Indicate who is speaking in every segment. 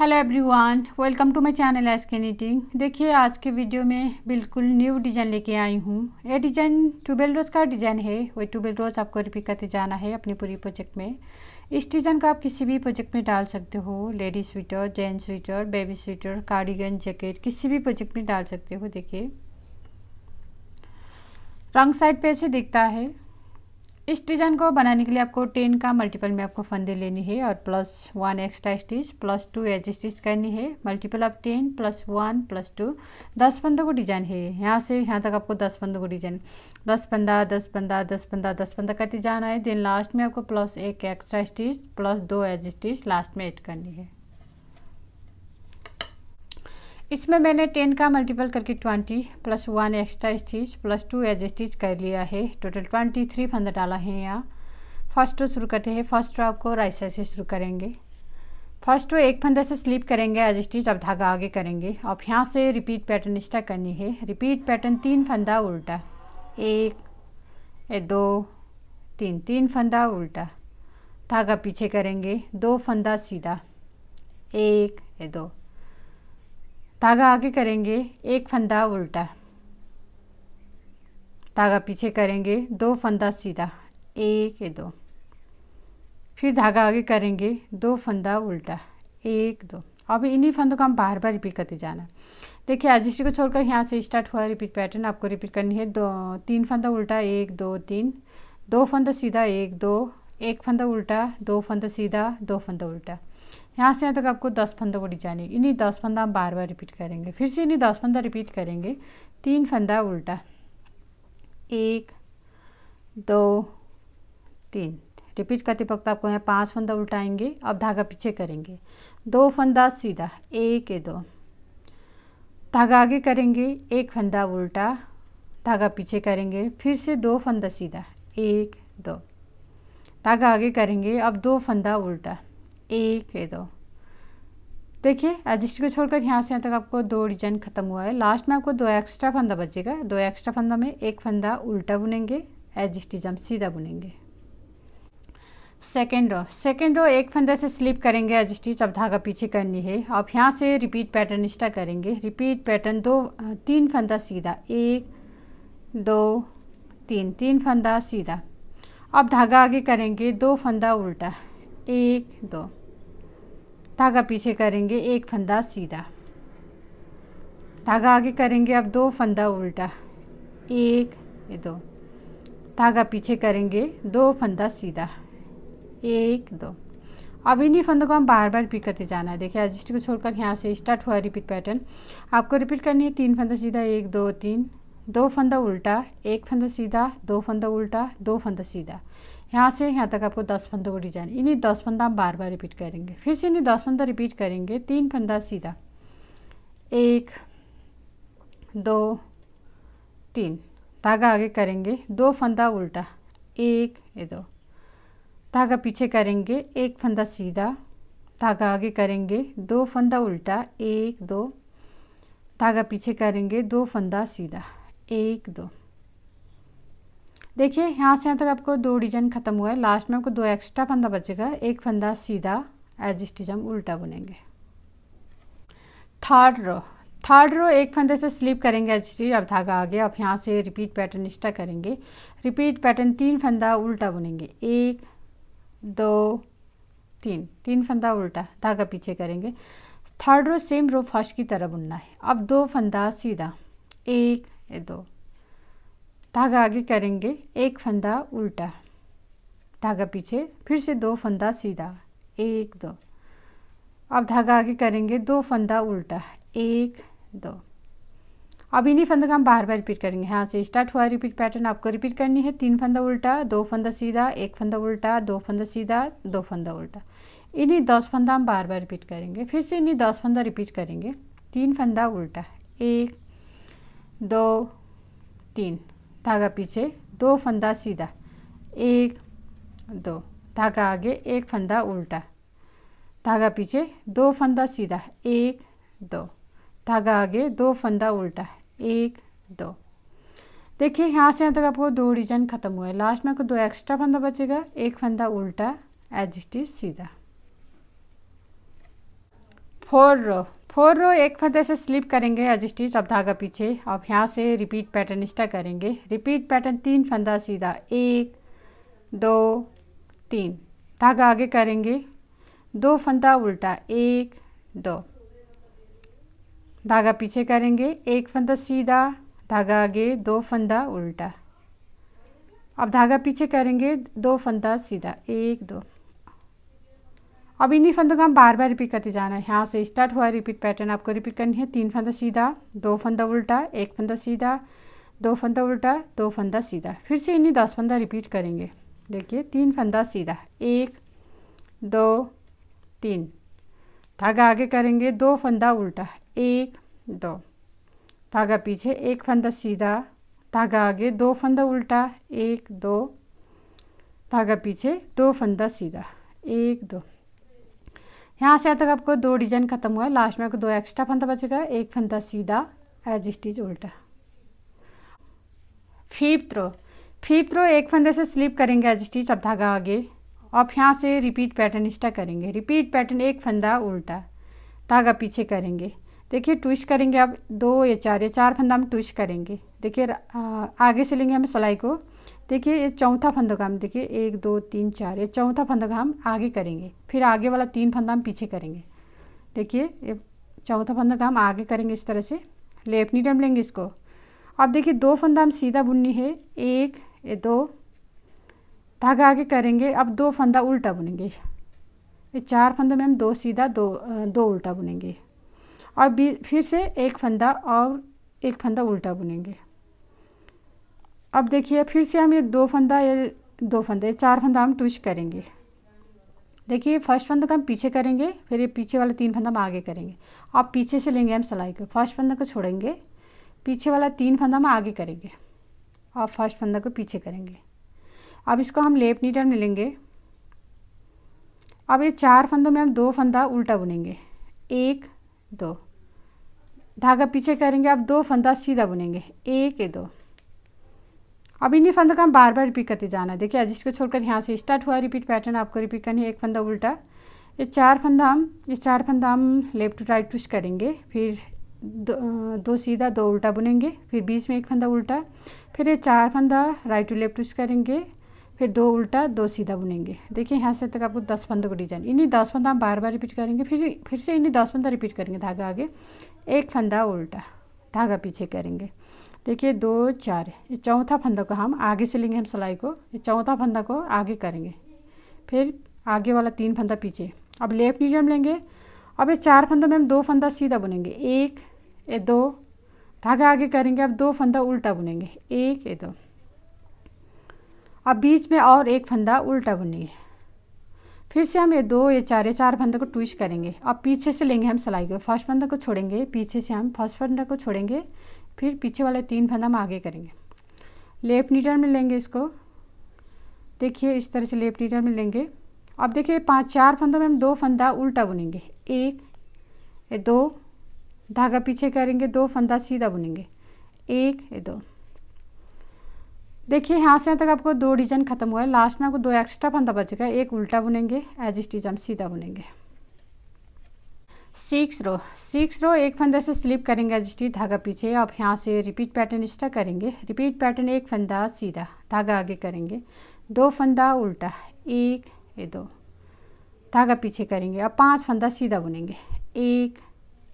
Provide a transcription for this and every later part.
Speaker 1: Hello everyone welcome to my channel S K knitting देखिए आज के वीडियो में बिल्कुल न्यू डिज़ाइन लेके आई हूँ ये डिज़ाइन ट्यूबेल रोज़ का डिज़ाइन है वही ट्यूबेल रोज़ आपको रिपीट करते जाना है अपनी पूरी प्रोजेक्ट में इस डिज़ाइन को आप किसी भी प्रोजेक्ट में डाल सकते हो ladies sweater gents sweater baby sweater cardigan jacket किसी भी प्रोजेक्ट में डाल सकते हो देखिए रंग साइड पे ऐसे दिखता है इस डिज़ाइन को बनाने के लिए आपको टेन का मल्टीपल में आपको फंदे लेनी है और plus one extra stitch plus two edge stitch करनी है multiple of ten plus one plus two दस पंद्रह को डिज़ाइन है यहाँ से यहाँ तक आपको दस पंद्रह को डिज़ाइन दस पंद्रह दस पंद्रह दस पंद्रह दस पंद्रह का जाना है देन लास्ट में आपको प्लस एक एक्स्ट्रा स्टिच प्लस दो एज स्टिच लास्ट में एड करनी है इसमें मैंने टेन का मल्टीपल करके twenty plus one extra stitch plus two edge stitch कर लिया है टोटल ट्वेंटी थ्री फंदा डाला है यहाँ फर्स्ट रो शुरू करते हैं फर्स्ट रो आपको राइट साइड से शुरू करेंगे फर्स्ट रो एक फंदा से स्लिप करेंगे एज स्टिच अब धागा आगे करेंगे अब यहाँ से रिपीट पैटर्न स्टार्ट करनी है रिपीट पैटर्न तीन फंदा उल्टा एक ए दो तीन तीन फंदा उल्टा धागा पीछे करेंगे दो फंदा सीधा एक ए दो धागा आगे करेंगे एक फंदा उल्टा धागा पीछे करेंगे दो फंदा सीधा एक दो फिर धागा आगे करेंगे दो फंदा उल्टा एक दो अब इन्हीं फंदों को हम बार बार रिपीट करते जाना देखिए आज को छोड़कर यहाँ से स्टार्ट हुआ रिपीट पैटर्न आपको रिपीट करनी है दो तीन फंदा उल्टा एक दो तीन दो फंदा सीधा एक दो एक फंदा उल्टा दो फंदा सीधा दो फंदा उल्टा यहाँ से यहाँ तक आपको दस फंदों को डिजाइन इन्हीं दस फंदा हम बार बार रिपीट करेंगे फिर से इन्हीं दस फंदा रिपीट करेंगे तीन फंदा उल्टा एक दो तीन रिपीट करते वक्त आपको यहाँ पांच फंदा उल्टाएंगे अब धागा पीछे करेंगे दो फंदा सीधा एक दो धागा आगे करेंगे एक फंदा उल्टा धागा पीछे करेंगे फिर से दो फंदा सीधा एक दो धागा आगे करेंगे अब दो फंदा उल्टा एक ये दो देखिए एडजस्ट को छोड़कर यहाँ से यहाँ तक आपको दो डिजाइन खत्म हुआ है लास्ट में आपको दो एक्स्ट्रा फंदा बचेगा दो एक्स्ट्रा फंदा में एक फंदा उल्टा बुनेंगे एडजस्ट डिजाइन सीधा बुनेंगे सेकेंड रो सेकेंड रो एक फंदे से स्लिप करेंगे एडजस्टिच अब धागा पीछे करनी है अब यहाँ से रिपीट पैटर्न स्टा करेंगे रिपीट पैटर्न दो तीन फंदा सीधा एक दो तीन तीन फंदा सीधा अब धागा आगे करेंगे दो फंदा उल्टा एक दो धागा पीछे करेंगे एक फंदा सीधा धागा आगे करेंगे अब दो फंदा उल्टा एक ये दो धागा पीछे करेंगे दो फंदा सीधा एक दो अब इन्हीं फंदों को हम बार बार रिपीट करते जाना है देखिए एडजस्ट को छोड़कर यहाँ से स्टार्ट हुआ रिपीट पैटर्न आपको रिपीट करनी है तीन फंदा सीधा एक दो तीन दो फंदा उल्टा एक फंदा सीधा दो फंदा उल्टा दो फंदा सीधा यहाँ से यहाँ तक आपको दस फंदों को डिजाइन इन्हीं दस फंदा हम बार बार रिपीट करेंगे फिर से इन्हीं दस फंदा रिपीट करेंगे तीन फंदा सीधा एक दो तीन धागा आगे करेंगे दो फंदा उल्टा एक ये दो धागा पीछे करेंगे एक फंदा सीधा धागा आगे करेंगे दो फंदा उल्टा एक दो धागा पीछे करेंगे दो फंदा सीधा एक दो देखिए यहाँ से यहाँ तक आपको दो डिजाइन ख़त्म हुआ है लास्ट में आपको दो एक्स्ट्रा फंदा बचेगा एक फंदा सीधा एज स्टिच हम उल्टा बुनेंगे थर्ड रो थर्ड रो एक फंदे से स्लिप करेंगे एज स्टिच अब धागा आ गया अब यहाँ से रिपीट पैटर्न स्टा करेंगे रिपीट पैटर्न तीन फंदा उल्टा बुनेंगे एक दो तीन तीन फंदा उल्टा धागा पीछे करेंगे third row same row first की तरह बुनना है अब दो फंदा सीधा एक दो धागा आगे करेंगे एक फंदा उल्टा धागा पीछे फिर से दो फंदा सीधा एक दो अब धागा आगे करेंगे दो फंदा उल्टा एक दो अब इन्हीं फंदों का हम बार बार रिपीट करेंगे यहाँ से स्टार्ट हुआ रिपीट पैटर्न आपको रिपीट करनी है तीन फंदा उल्टा दो फंदा सीधा एक फंदा उल्टा दो फंदा सीधा दो फंदा उल्टा इन्हीं दस फंदा हम बार बार रिपीट करेंगे फिर से इन्हीं दस फंदा रिपीट करेंगे तीन फंदा उल्टा एक दो तीन धागा पीछे दो फंदा सीधा एक दो धागा आगे एक फंदा उल्टा धागा पीछे दो फंदा सीधा एक दो धागा आगे दो फंदा उल्टा एक दो देखिए यहाँ से यहाँ तक आपको दो डिजाइन ख़त्म हुआ है लास्ट में आपको दो एक्स्ट्रा फंदा बचेगा एक फंदा उल्टा एज सीधा फोर रो फोर रो एक फंदे से स्लिप करेंगे अब धागा पीछे अब यहाँ से रिपीट पैटर्न स्टा करेंगे रिपीट पैटर्न तीन फंदा सीधा एक दो तीन धागा आगे करेंगे दो फंदा उल्टा एक दो धागा पीछे करेंगे एक फंदा सीधा धागा आगे दो फंदा उल्टा अब धागा पीछे करेंगे दो फंदा सीधा एक दो अब इन्हीं फंदों का हम बार बार रिपीट करते जाना है यहाँ से स्टार्ट हुआ रिपीट पैटर्न आपको रिपीट करनी है तीन फंदा सीधा दो फंदा उल्टा एक फंदा सीधा दो फंदा उल्टा दो फंदा सीधा फिर से इन्हीं दस फंदा रिपीट करेंगे देखिए तीन फंदा सीधा एक दो तीन धागा आगे करेंगे दो फंदा उल्टा एक दो धागा पीछे एक फंदा सीधा धागा आगे दो फंदा उल्टा एक दो धागा पीछे दो फंदा सीधा एक दो यहाँ से तक आपको दो डिजाइन खत्म हुआ लास्ट में आपको दो एक्स्ट्रा फंदा बचेगा एक फंदा सीधा एज स्टिच उल्टा फिफ्थ रो फिफ्थ रो एक फंदे से स्लिप करेंगे एज स्टिच और धागा आगे आप यहाँ से रिपीट पैटर्न इस्टा करेंगे रिपीट पैटर्न एक फंदा उल्टा धागा पीछे करेंगे देखिए ट्विश करेंगे आप दो या चार या चार फंदा हम ट्विश करेंगे देखिए आगे से लेंगे हम सिलाई को देखिए ये चौथा फंदगाम देखिए एक दो तीन चार ये चौथा फंदगाम आगे करेंगे फिर आगे वाला तीन हम पीछे करेंगे देखिए ये चौथा फंदगाम आगे करेंगे इस तरह से लेफ्ट हम लेंगे इसको अब देखिए दो फंदा हम सीधा बुननी है एक ये दो धागा आगे करेंगे अब दो फंदा उल्टा बुनेंगे ये चार फंदों में हम दो सीधा दो दो उल्टा बुनेंगे और फिर से एक फंदा और एक फंदा उल्टा बुनेंगे अब देखिए फिर से हम ये दो फंदा ये दो फंदे चार फंदा हम ट्विस्ट करेंगे देखिए फर्स्ट फंदा को हम पीछे करेंगे फिर ये पीछे वाला तीन फंदा हम आगे करेंगे अब पीछे से लेंगे हम सिलाई को फर्स्ट फंदा को छोड़ेंगे पीछे वाला तीन फंदा हम आगे करेंगे और फर्स्ट फंदा को पीछे करेंगे अब इसको हम लेप नीटर में लेंगे अब ये चार फंदों में हम दो फंदा उल्टा बुनेंगे एक दो धागा पीछे करेंगे अब दो फंदा सीधा बुनेंगे एक ये दो अब इन्हीं फंदों का हम बार बार रिपीट करते जाना है देखिए एडजस्ट को छोड़कर यहाँ से स्टार्ट हुआ रिपीट पैटर्न आपको रिपीट करनी है एक फंदा उल्टा ये चार फंदा हम ये चार फंदा हम लेफ्ट टू राइट ट्विस्ट करेंगे फिर दो, दो सीधा दो उल्टा बुनेंगे फिर बीच में एक फंदा उल्टा फिर ये चार फंदा राइट टू लेफ्ट ट्विस्ट करेंगे फिर दो उल्टा दो सीधा बुनेंगे देखिए यहाँ से तक आपको दस फंदों को डिजाइन इन्हीं दस फंदा हम बार बार रिपीट करेंगे फिर फिर से इन्हीं दस फंदा रिपीट करेंगे धागा आगे एक फंदा उल्टा धागा पीछे करेंगे देखिए दो चार ये चौथा फंदा को हम आगे से लेंगे हम सिलाई को ये चौथा फंदा को आगे करेंगे फिर आगे वाला तीन फंदा पीछे अब लेफ्ट नीडल हम लेंगे अब ये चार फंदों में हम दो फंदा सीधा बुनेंगे एक ये दो धागे आगे करेंगे अब दो फंदा उल्टा बुनेंगे एक ये दो अब बीच में और एक फंदा उल्टा बुनेंगे फिर से हम ये दो ये चार ये चार फंदे को ट्विस्ट करेंगे अब पीछे से लेंगे हम सिलाई को फर्स्ट फंदा को छोड़ेंगे पीछे से हम फर्स्ट फंदा को छोड़ेंगे फिर पीछे वाले तीन फंदा हम आगे करेंगे लेफ्ट नीडर में लेंगे इसको देखिए इस तरह से लेफ्ट नीडर में लेंगे अब देखिए पांच चार फंदों में हम दो फंदा उल्टा बुनेंगे एक दो धागा पीछे करेंगे दो फंदा सीधा बुनेंगे एक दो देखिए यहाँ से यहाँ तक आपको दो डिजाइन खत्म हुआ है लास्ट में आपको दो एक्स्ट्रा फंदा बचेगा एक उल्टा बुनेंगे एज इस डिजाइन सीधा बुनेंगे सिक्स रो सिक्स रो एक फंदा से स्लिप करेंगे जस्टी धागा पीछे अब यहाँ से रिपीट पैटर्न एक्स्ट्रा करेंगे रिपीट पैटर्न एक फंदा सीधा धागा आगे करेंगे दो फंदा उल्टा एक ये दो धागा पीछे करेंगे अब पांच फंदा सीधा बुनेंगे एक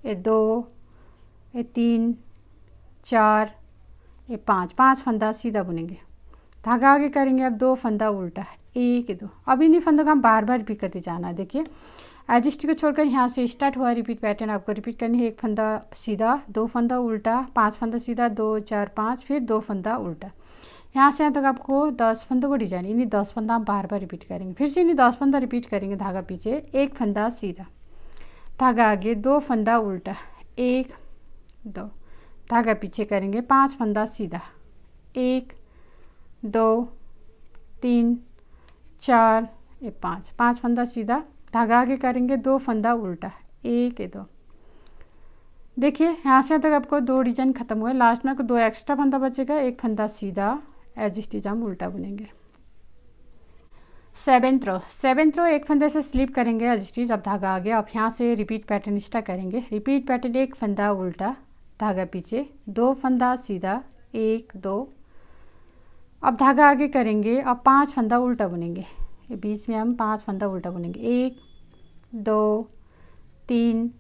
Speaker 1: ये दो ये तीन चार ये पाँच पाँच फंदा सीधा बुनेंगे धागा आगे करेंगे अब दो फंदा उल्टा एक दो अब इन्हीं फंदों का हम बार बार भी करते जाना है देखिए एजिस्ट को छोड़कर यहाँ से स्टार्ट हुआ रिपीट पैटर्न आपको रिपीट करनी है एक फंदा सीधा दो फंदा उल्टा पांच फंदा सीधा दो चार पाँच फिर दो फंदा उल्टा यहाँ से यहाँ तक आपको दस फंदों को डिजाइन इन्हीं दस फंदा हम बार बार रिपीट करेंगे फिर से इन्हीं दस फंदा रिपीट करेंगे धागा पीछे एक फंदा सीधा धागा आगे दो फंदा उल्टा एक दो धागा पीछे करेंगे पाँच फंदा सीधा एक दो तीन चार ये पाँच पाँच फंदा सीधा धागा आगे करेंगे दो फंदा उल्टा एक ए दो देखिए यहाँ से तक आपको दो डिजाइन खत्म हुए लास्ट में आपको दो एक्स्ट्रा फंदा बचेगा एक फंदा सीधा एज स्टिच हम उल्टा बुनेंगे सेवन थ्रो सेवन थ्रो एक फंदे से स्लिप करेंगे एज स्टिच अब धागा आगे अब यहाँ से रिपीट पैटर्न स्टा करेंगे रिपीट पैटर्न एक फंदा उल्टा धागा पीछे दो फंदा सीधा एक दो अब धागा आगे करेंगे अब पांच फंदा उल्टा बुनेंगे बीच में हम पांच फंदा उल्टा बुनेंगे एक दो तीन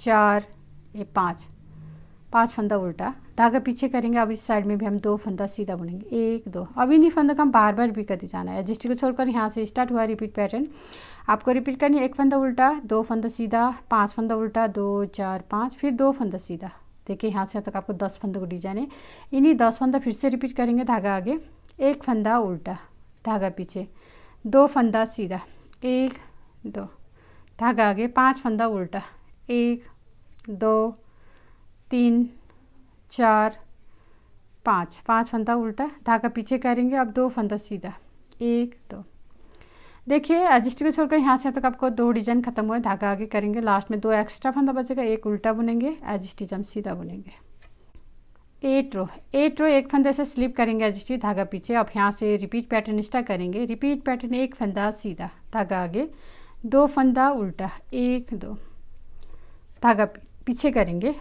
Speaker 1: चार ये पाँच पाँच फंदा उल्टा धागा पीछे करेंगे अब इस साइड में भी हम दो फंदा सीधा बुनेंगे एक दो अब इन्हीं फंदा का हम बार बार भी करते जाना है एडजस्ट को छोड़कर यहाँ से स्टार्ट हुआ रिपीट पैटर्न आपको रिपीट करनी है एक फंदा उल्टा दो फंदा सीधा पाँच फंदा उल्टा दो चार पाँच फिर दो फंदा सीधा देखिए यहाँ से तक आपको दस फंदों को डिजाइन है इन्हीं दस फंदा फिर से रिपीट करेंगे धागा आगे एक फंदा उल्टा धागा पीछे दो फंदा सीधा एक दो धागा आगे पांच फंदा उल्टा एक दो तीन चार पाँच पाँच फंदा उल्टा धागा पीछे करेंगे अब दो फंदा सीधा एक दो देखिए एडजस्ट को छोड़कर यहाँ से तक आपको दो डिजाइन खत्म हुआ धागा आगे करेंगे लास्ट में दो एक्स्ट्रा फंदा बचेगा एक उल्टा बुनेंगे डिजाइन सीधा बुनेंगे एट रो एट रो एक फंदे से स्लिप करेंगे अजिची धागा पीछे अब यहाँ से रिपीट पैटर्न एक्स्ट्रा करेंगे रिपीट पैटर्न एक फंदा सीधा धागा आगे दो फंदा उल्टा एक दो धागा पीछे करेंगे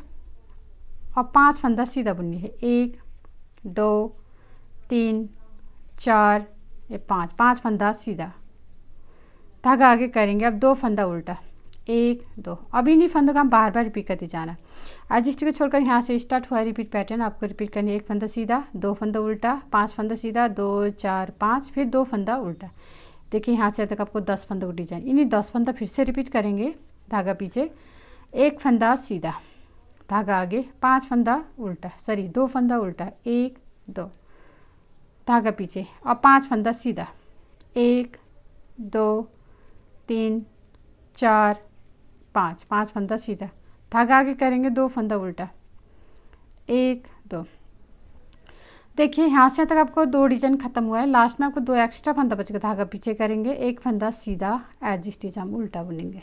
Speaker 1: और पांच फंदा सीधा बुननी है एक दो तीन चार ये पाँच पाँच फंदा सीधा धागा आगे करेंगे अब दो फंदा उल्टा एक दो अभी नहीं फंदों का हम बार बार रिपीट करते जाना एडजस्ट को छोड़कर यहाँ से स्टार्ट हुआ रिपीट पैटर्न आपको रिपीट करनी है एक फंदा सीधा दो फंदा उल्टा पांच फंदा सीधा दो चार पाँच फिर दो फंदा उल्टा देखिए यहाँ से तक आपको दस फंदों का डिजाइन इन्हीं दस फंदा फिर से रिपीट करेंगे धागा पीछे एक फंदा सीधा धागा आगे पाँच फंदा उल्टा सॉरी दो फंदा उल्टा एक दो धागा पीछे और पाँच फंदा सीधा एक दो तीन चार पाँच पाँच फंदा सीधा धागा आगे करेंगे दो फंदा उल्टा एक दो देखिए यहाँ से तक आपको दो डिजाइन खत्म हुआ है लास्ट में आपको दो एक्स्ट्रा फंदा गया धागा पीछे करेंगे एक फंदा सीधा एज स्टिच हम उल्टा बुनेंगे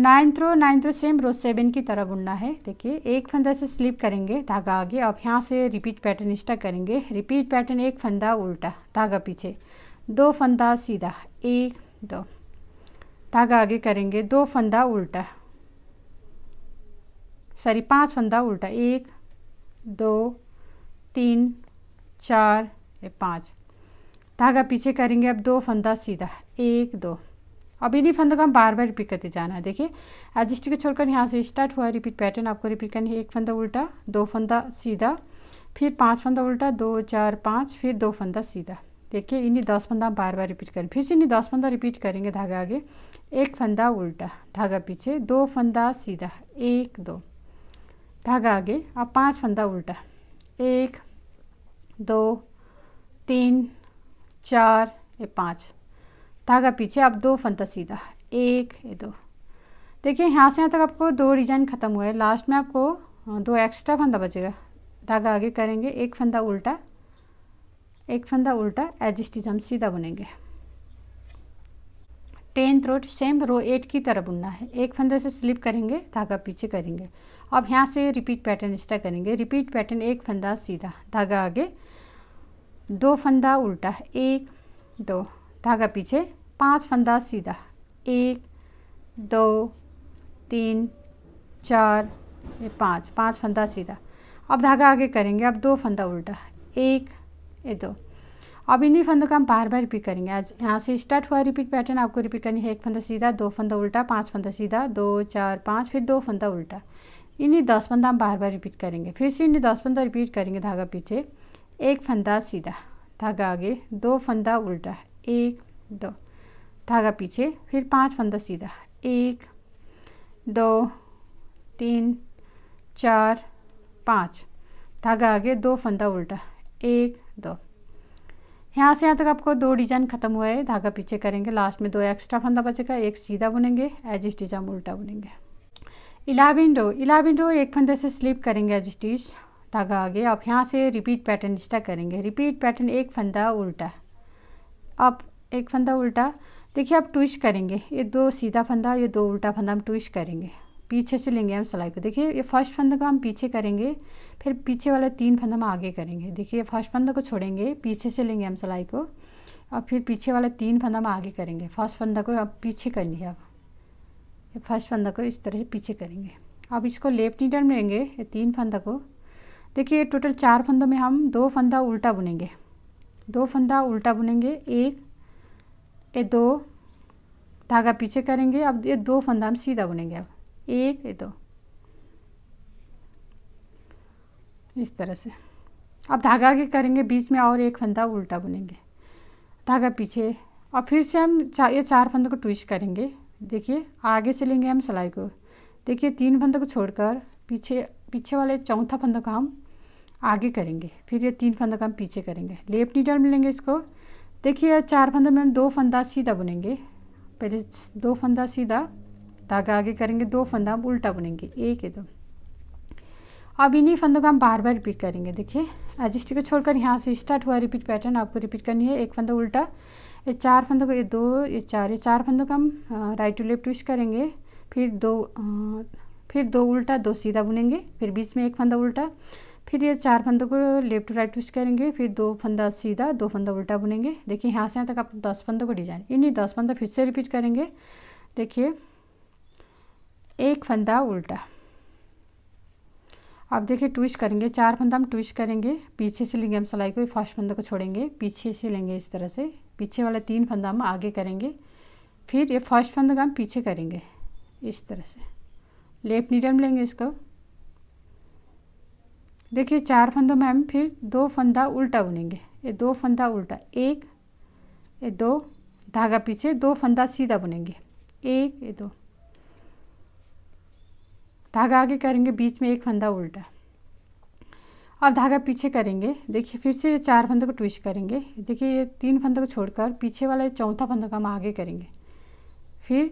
Speaker 1: ninth row ninth row same row seven की तरह बुनना है देखिए एक फंदा से स्लिप करेंगे धागा आगे अब यहाँ से रिपीट पैटर्न स्टा करेंगे रिपीट पैटर्न एक फंदा उल्टा धागा पीछे दो फंदा सीधा एक दो धागा आगे करेंगे दो फंदा उल्टा सॉरी पांच फंदा उल्टा एक दो तीन चार ये पाँच धागा पीछे करेंगे अब दो फंदा सीधा एक दो अब इन्हीं फंदों को हम बार बार रिपीट करते जाना है देखिए एडजस्टिंग को छोड़कर यहाँ से स्टार्ट हुआ रिपीट पैटर्न आपको रिपीट करनी है एक फंदा उल्टा दो फंदा सीधा फिर पांच फंदा उल्टा दो चार पाँच फिर दो फंदा सीधा देखिए इन्हीं दस फंदा हम बार बार रिपीट करें फिर से इन्हीं दस फंदा रिपीट करेंगे धागा आगे एक फंदा उल्टा धागा पीछे दो फंदा सीधा एक दो धागा आगे अब पांच फंदा उल्टा एक दो तीन चार ये पाँच धागा पीछे आप दो फंदा सीधा एक ये दो देखिए यहाँ से यहाँ तक आपको दो डिजाइन ख़त्म हुआ है लास्ट में आपको दो एक्स्ट्रा फंदा बचेगा धागा आगे करेंगे एक फंदा उल्टा एक फंदा उल्टा एजस्टिज हम सीधा बुनेंगे tenth row same row eight की तरह बुनना है एक फंदे से स्लिप करेंगे धागा पीछे करेंगे अब यहाँ से रिपीट पैटर्न एक्स्ट्रा करेंगे रिपीट पैटर्न एक फंदा सीधा धागा आगे दो फंदा उल्टा एक दो धागा पीछे पांच फंदा सीधा एक दो तीन चार पाँच पाँच फंदा सीधा अब धागा आगे करेंगे अब दो फंदा उल्टा एक ये दो अब इन्हीं फंदों का हम बार बार रिपीट करेंगे आज यहाँ से स्टार्ट हुआ रिपीट पैटर्न आपको रिपीट करनी है एक फंदा सीधा दो फंदा उल्टा पाँच फंदा सीधा दो चार पाँच फिर दो फंदा उल्टा इन्हीं दस फंदा हम बार बार रिपीट करेंगे फिर से इन्हीं दस फंदा रिपीट करेंगे धागा पीछे एक फंदा सीधा धागा आगे दो फंदा उल्टा एक दो धागा पीछे फिर पाँच फंदा सीधा एक दो तीन चार पाँच धागा आगे दो फंदा उल्टा एक दो यहाँ से यहाँ तक आपको दो डिजाइन खत्म हुआ है धागा पीछे करेंगे लास्ट में दो एक्स्ट्रा फंदा बचेगा एक सीधा बुनेंगे एज स्टिच हम उल्टा बुनेंगे इलाविन रो इलाविन रो एक फंदे से स्लिप करेंगे एज स्टिच धागा आगे अब यहाँ से रिपीट पैटर्न स्टा करेंगे रिपीट पैटर्न एक फंदा उल्टा अब एक फंदा उल्टा देखिए आप ट्विस्ट करेंगे ये दो सीधा फंदा ये दो उल्टा फंदा हम ट्विस्ट करेंगे पीछे से लेंगे हम सिलाई को देखिए ये फर्स्ट फंदा को हम पीछे करेंगे फिर पीछे वाले तीन फंदा हम आगे करेंगे देखिए फर्स्ट फंदा को छोड़ेंगे पीछे से लेंगे हम सिलाई को और फिर पीछे वाले तीन फंदा हम आगे करेंगे फर्स्ट फंदा को अब पीछे कर लिया अब फर्स्ट फंदा को इस तरह से पीछे करेंगे अब इसको लेफ्ट नीडल में लेंगे ये तीन फंदा को देखिए टोटल चार फंदों में हम दो फंदा उल्टा बुनेंगे दो फंदा उल्टा बुनेंगे एक ये दो धागा पीछे करेंगे अब ये दो फंदा हम सीधा बुनेंगे अब एक ये दो इस तरह से अब धागा के करेंगे बीच में और एक फंदा उल्टा बुनेंगे धागा पीछे और फिर से हम चा, ये चार फंदों को ट्विस्ट करेंगे देखिए आगे से लेंगे हम सिलाई को देखिए तीन फंदों को छोड़कर पीछे पीछे वाले चौथा फंदों का हम आगे करेंगे फिर ये तीन फंदों का हम पीछे करेंगे लेप नीडल में लेंगे इसको देखिए चार फंदों में हम दो फंदा सीधा बुनेंगे पहले दो फंदा सीधा धागा आगे करेंगे दो फंदा हम उल्टा बुनेंगे एक एकदम अब इन्हीं फंदों का हम बार बार रिपीट करेंगे देखिए एडजस्ट को छोड़कर यहाँ से स्टार्ट हुआ रिपीट पैटर्न आपको रिपीट करनी है एक फंदा उल्टा ये चार फंदों को ये दो ये चार ये चार फंदों का हम राइट टू लेफ्ट ट्विस्ट करेंगे फिर दो आ, फिर दो उल्टा दो सीधा बुनेंगे फिर बीच में एक फंदा उल्टा फिर ये चार फंदों को लेफ्ट टू राइट ट्विस्ट करेंगे फिर दो फंदा सीधा दो फंदा उल्टा बुनेंगे देखिए यहाँ से यहाँ तक आप दस फंदों को डिजाइन इन्हीं दस फंदा फिर से रिपीट करेंगे देखिए एक फंदा उल्टा अब देखिए ट्विस्ट करेंगे चार फंदा हम ट्विस्ट करेंगे पीछे से लेंगे हम सिलाई को फर्स्ट फंदा को छोड़ेंगे पीछे से लेंगे इस तरह से पीछे वाला तीन फंदा हम आगे करेंगे फिर ये फर्स्ट फंदा का हम पीछे करेंगे इस तरह से लेफ्ट नीडल में लेंगे इसको देखिए चार फंदों में हम फिर दो फंदा उल्टा बुनेंगे ये दो फंदा उल्टा एक ये दो धागा पीछे दो फंदा सीधा बुनेंगे एक ये दो धागा आगे करेंगे बीच में एक फंदा उल्टा अब धागा पीछे करेंगे देखिए फिर से ये चार फंदों को ट्विस्ट करेंगे देखिए ये तीन फंदों को छोड़कर पीछे वाला चौथा फंदा का हम आगे करेंगे फिर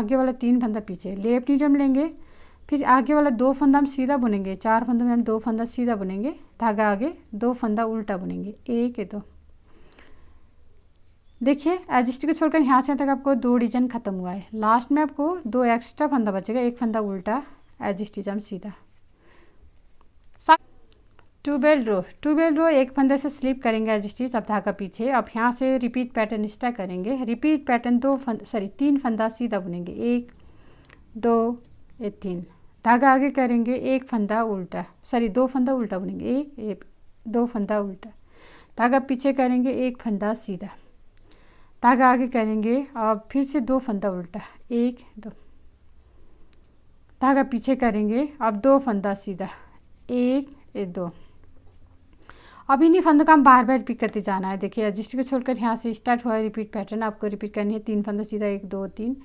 Speaker 1: आगे वाला तीन फंदा पीछे लेफ्ट नीड हम लेंगे फिर आगे वाला दो फंदा हम सीधा बुनेंगे चार फंदों में हम दो फंदा सीधा बुनेंगे धागा आगे दो फंदा उल्टा बुनेंगे एक है दो तो। देखिए एजिस्ट को छोड़कर यहाँ से यहाँ तक आपको दो डिजन खत्म हुआ है लास्ट में आपको दो एक्स्ट्रा फंदा बचेगा एक फंदा उल्टा एजिस्टिजम सीधा twelve row twelve row एक फंदे से स्लिप करेंगे एजिस्टिज अब धागा पीछे अब यहाँ से रिपीट पैटर्न स्टा करेंगे रिपीट पैटर्न दो फंद सॉरी तीन फंदा सीधा बुनेंगे एक दो ये तीन धागा आगे करेंगे एक फंदा उल्टा सॉरी दो फंदा उल्टा बुनेंगे एक, एक दो फंदा उल्टा धागा पीछे करेंगे एक फंदा सीधा धागा आगे करेंगे और फिर से दो फंदा उल्टा एक दो धागा पीछे करेंगे अब दो फंदा सीधा एक, ए दो अब इन्हीं फंदों का हम बार बार रिपीट करते जाना है देखिए रजिस्टर को छोड़कर यहाँ से स्टार्ट हुआ है रिपीट पैटर्न आपको रिपीट करनी है तीन फंदा सीधा एक दो तीन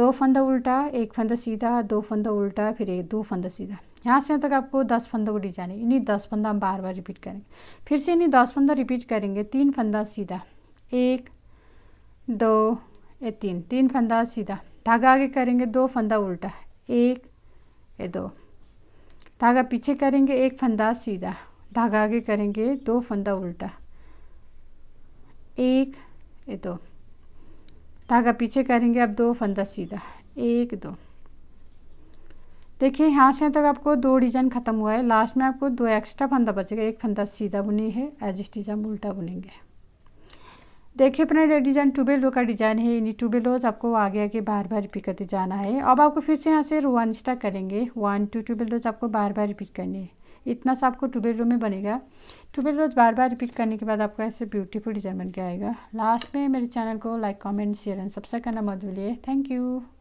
Speaker 1: दो फंदा उल्टा एक फंदा सीधा दो फंदा उल्टा फिर एक दो फंदा सीधा यहाँ से यहाँ तक आपको दस फंदों को डिजाइन है इन्हीं दस फंदा हम बार बार रिपीट करेंगे फिर से इन्हीं दस फंदा रिपीट करेंगे तीन फंदा सीधा एक दो ये तीन तीन फंदा सीधा धागा आगे करेंगे दो फंदा उल्टा एक ये दो धागा पीछे करेंगे एक फंदा सीधा धागा आगे करेंगे दो फंदा उल्टा एक ये दो धागा पीछे करेंगे अब दो फंदा सीधा एक दो देखिए यहाँ से तक आपको दो डिजाइन ख़त्म हुआ है लास्ट में आपको दो एक्स्ट्रा फंदा बचेगा एक फंदा सीधा बुनी है एज डिजाइन उल्टा बुनेंगे देखिए अपना डिजाइन टूबेलो का डिजाइन है यानी टूबेलोज आपको आगे आगे बार बार रिपीट करते जाना है अब आपको फिर से यहाँ से वन स्टार करेंगे वन टू टूबेलोज आपको बार बार रिपीट करनी है इतना सा आपको टूबेलो में बनेगा टूबेलोज रोज बार बार रिपीट करने के बाद आपको ऐसे ब्यूटीफुल डिजाइन बन के आएगा लास्ट में मेरे चैनल को like comment share and subscribe करना मत भूलिए थैंक यू